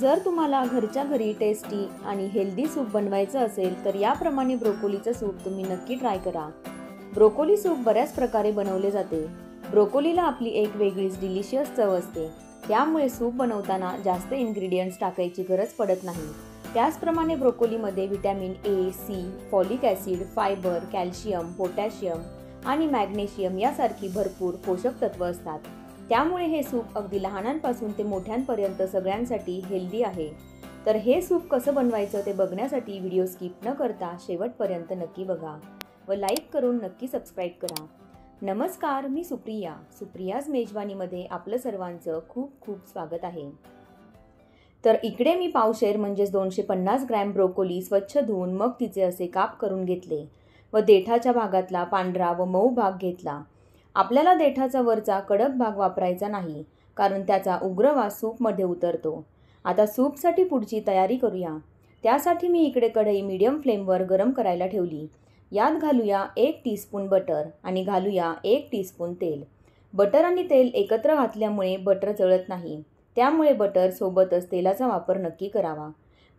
जर तुम्हाला घरच्या घरी टेस्टी आणि हेल्दी सूप बनवायचं असेल तर याप्रमाणे ब्रोकोलीचं सूप तुम्ही नक्की ट्राय करा ब्रोकोली सूप बऱ्याच प्रकारे बनवले जाते ब्रोकोलीला आपली एक वेगळीच डिलिशियस चव असते त्यामुळे सूप बनवताना जास्त इन्ग्रेडियंट्स टाकायची गरज पडत नाही त्याचप्रमाणे ब्रोकोलीमध्ये vitamin A C folic acid fibre calcium potassium आणि मॅग्नेशियम यासारखी भरपूर पोषक तत्त्व असतात त्यामुळे हे सूप अगदी लहानांपासून ते मोठ्यांपर्यंत सगळ्यांसाठी हेल्दी आहे तर हे सूप कसं बनवायचं ते बघण्यासाठी व्हिडिओ स्किप न करता शेवटपर्यंत नक्की बघा व लाईक करून नक्की सबस्क्राईब करा नमस्कार मी सुप्रिया सुप्रियाज मेजवानीमध्ये आपलं सर्वांचं खूप खूप स्वागत आहे तर इकडे मी पावशेर म्हणजेच दोनशे पन्नास ग्रॅम ब्रोकोली स्वच्छ धुवून मग तिचे असे काप करून घेतले व देठाच्या भागातला पांढरा व मऊ भाग घेतला आपल्याला देठाचा वरचा कडक भाग वापरायचा नाही कारण त्याचा उग्र वास सूपमध्ये उतरतो आता सूपसाठी पुढची तयारी करूया त्यासाठी मी इकडे कढई मीडियम फ्लेमवर गरम करायला ठेवली यात घालूया एक टीस्पून बटर आणि घालूया एक टीस्पून तेल बटर आणि तेल एकत्र घातल्यामुळे बटर जळत नाही त्यामुळे बटर सोबतच तेलाचा वापर नक्की करावा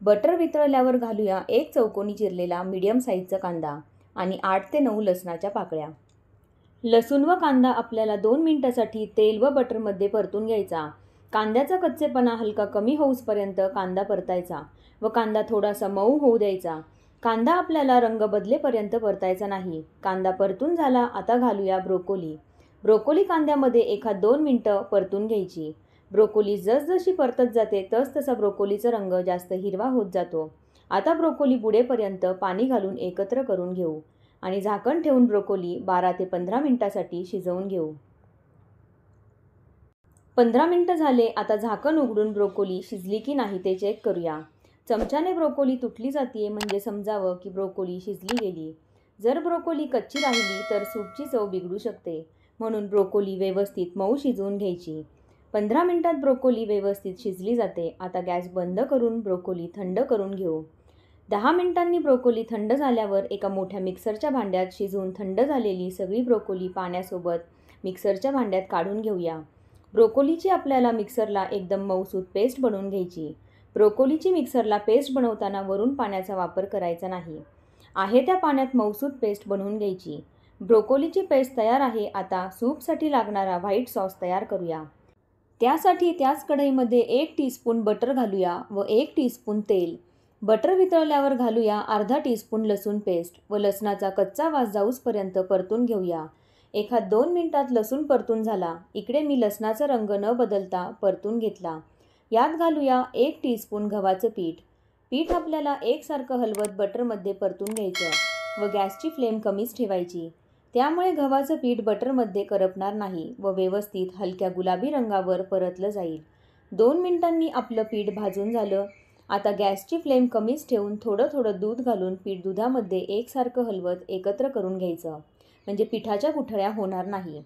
बटर वितळल्यावर घालूया एक चौकोनी चिरलेला मीडियम साईजचा कांदा आणि आठ ते नऊ लसणाच्या पाकळ्या लसूण व कांदा आपल्याला दोन मिनटासाठी तेल व बटरमध्ये परतून घ्यायचा कांद्याचा कच्चेपणा हलका कमी होऊसपर्यंत कांदा परतायचा व कांदा थोडासा मऊ होऊ द्यायचा कांदा आपल्याला रंग बदलेपर्यंत परतायचा नाही कांदा परतून झाला आता घालूया ब्रोकोली ब्रोकोली कांद्यामध्ये एखाद दोन मिनटं परतून घ्यायची ब्रोकोली जसजशी परतत जाते तस तसा ब्रोकोलीचा रंग जास्त हिरवा होत जातो आता ब्रोकोली बुडेपर्यंत पाणी घालून एकत्र करून घेऊ आणि झाकण ठेवून ब्रोकोली बारा ते पंधरा मिनटासाठी शिजवून घेऊ पंधरा मिनटं झाले आता झाकण उघडून ब्रोकोली शिजली की नाही ते चेक करूया चमच्याने ब्रोकोली तुटली जाते म्हणजे समजावं की ब्रोकोली शिजली गेली जर ब्रोकोली कच्ची राहिली तर सूपची चव बिघडू शकते म्हणून ब्रोकोली व्यवस्थित मऊ शिजवून घ्यायची पंधरा मिनटात ब्रोकोली व्यवस्थित शिजली जाते आता गॅस बंद करून ब्रोकोली थंड करून घेऊ दहा मिनिटांनी ब्रोकोली थंड झाल्यावर एका मोठ्या मिक्सरच्या भांड्यात शिजवून थंड झालेली सगळी ब्रोकोली पाण्यासोबत मिक्सरच्या भांड्यात काढून घेऊया ब्रोकोलीची आपल्याला मिक्सरला एकदम मऊसूत पेस्ट बनवून घ्यायची ब्रोकोलीची मिक्सरला पेस्ट बनवताना वरून पाण्याचा वापर करायचा नाही आहे त्या पाण्यात मऊसूत पेस्ट बनवून घ्यायची ब्रोकोलीची पेस्ट तयार आहे आता सूपसाठी लागणारा व्हाईट सॉस तयार करूया त्यासाठी त्याच कढईमध्ये एक टीस्पून बटर घालूया व एक टीस्पून तेल बटर वितळल्यावर घालूया अर्धा टीस्पून लसूण पेस्ट व लसणाचा कच्चा वास जाऊसपर्यंत परतून घेऊया एखाद दोन मिनिटात लसूण परतून झाला इकडे मी लसणाचा रंग न बदलता परतून घेतला यात घालूया एक टीस्पून गव्हाचं पीठ पीठ आपल्याला एकसारखं हलवत बटरमध्ये परतून घ्यायचं व गॅसची फ्लेम कमीच ठेवायची त्यामुळे गव्हाचं पीठ बटरमध्ये करपणार नाही व व्यवस्थित हलक्या गुलाबी रंगावर परतलं जाईल दोन मिनिटांनी आपलं पीठ भाजून झालं आता गॅसची फ्लेम कमीच ठेवून थोडं थोडं दूध घालून पीठ दुधामध्ये एकसारखं हलवत एकत्र करून घ्यायचं म्हणजे पिठाच्या गुठळ्या होणार नाही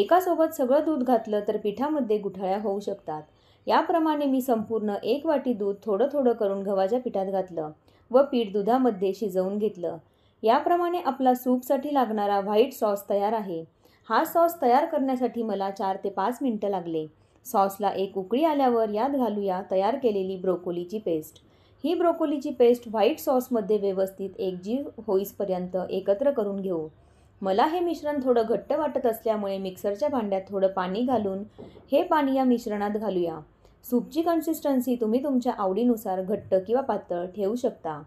एकासोबत सगळं दूध घातलं तर पिठामध्ये गुठळ्या होऊ शकतात याप्रमाणे मी संपूर्ण एक वाटी दूध थोडं थोडं करून गव्हाच्या पिठात घातलं व पीठ दुधामध्ये शिजवून घेतलं याप्रमाणे आपला सूपसाठी लागणारा व्हाईट सॉस तयार आहे हा सॉस तयार करण्यासाठी मला चार ते पाच मिनटं लागले सॉसला एक उकळी आल्यावर यात घालूया तयार केलेली ब्रोकोलीची पेस्ट ही ब्रोकोलीची पेस्ट व्हाईट सॉसमध्ये व्यवस्थित एकजीव होईसपर्यंत एकत्र करून घेऊ मला हे मिश्रण थोडं घट्ट वाटत असल्यामुळे मिक्सरच्या भांड्यात थोडं पाणी घालून हे पाणी या मिश्रणात घालूया सूपची कन्सिस्टन्सी तुम्ही तुमच्या आवडीनुसार घट्ट किंवा पातळ ठेवू शकता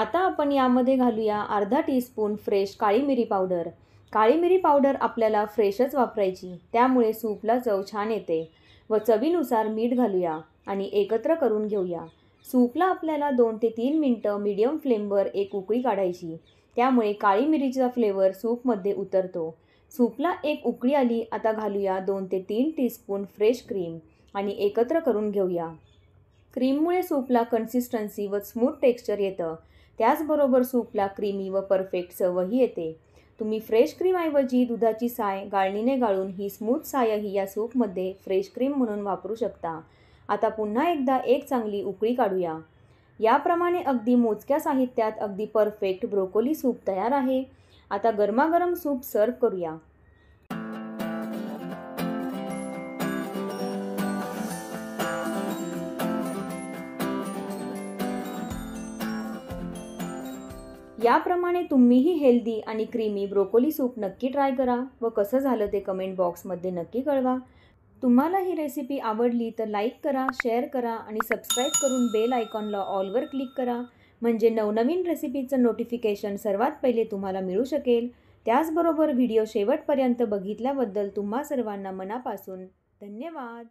आता आपण यामध्ये घालूया अर्धा स्पून फ्रेश काळी मिरी पावडर काळी मिरी पावडर आपल्याला फ्रेशच वापरायची त्यामुळे सूपला चव छान येते व चवीनुसार मीठ घालूया आणि एकत्र करून घेऊया सूपला आपल्याला दोन ते तीन मिनटं मीडियम फ्लेमवर एक उकळी काढायची त्यामुळे काळी मिरीचा फ्लेवर सूपमध्ये उतरतो सूपला एक उकळी आली आता घालूया दोन ते तीन टीस्पून फ्रेश क्रीम आणि एकत्र करून घेऊया क्रीममुळे सूपला कन्सिस्टन्सी व स्मूथ टेक्स्चर येतं त्याचबरोबर सूपला क्रीमी व परफेक्ट चवही येते तुम्ही फ्रेश क्रीमऐवजी दुधाची साय गाळणीने गाळून ही स्मूथ सायही या सूपमध्ये फ्रेश क्रीम म्हणून वापरू शकता आता पुन्हा एकदा एक चांगली उकळी काढूया याप्रमाणे अगदी मोजक्या साहित्यात अगदी परफेक्ट ब्रोकोली सूप तयार आहे आता गरमागरम सूप सर्व करूया याप्रमाणे तुम्हीही हेल्दी आणि क्रीमी ब्रोकोली सूप नक्की ट्राय करा व कसं झालं ते कमेंट बॉक्समध्ये नक्की कळवा तुम्हाला ही रेसिपी आवडली तर लाईक करा शेअर करा आणि सबस्क्राईब करून बेल आयकॉनला ऑलवर क्लिक करा म्हणजे नवनवीन रेसिपीचं नोटिफिकेशन सर्वात पहिले तुम्हाला मिळू शकेल त्याचबरोबर व्हिडिओ शेवटपर्यंत बघितल्याबद्दल तुम्हा सर्वांना मनापासून धन्यवाद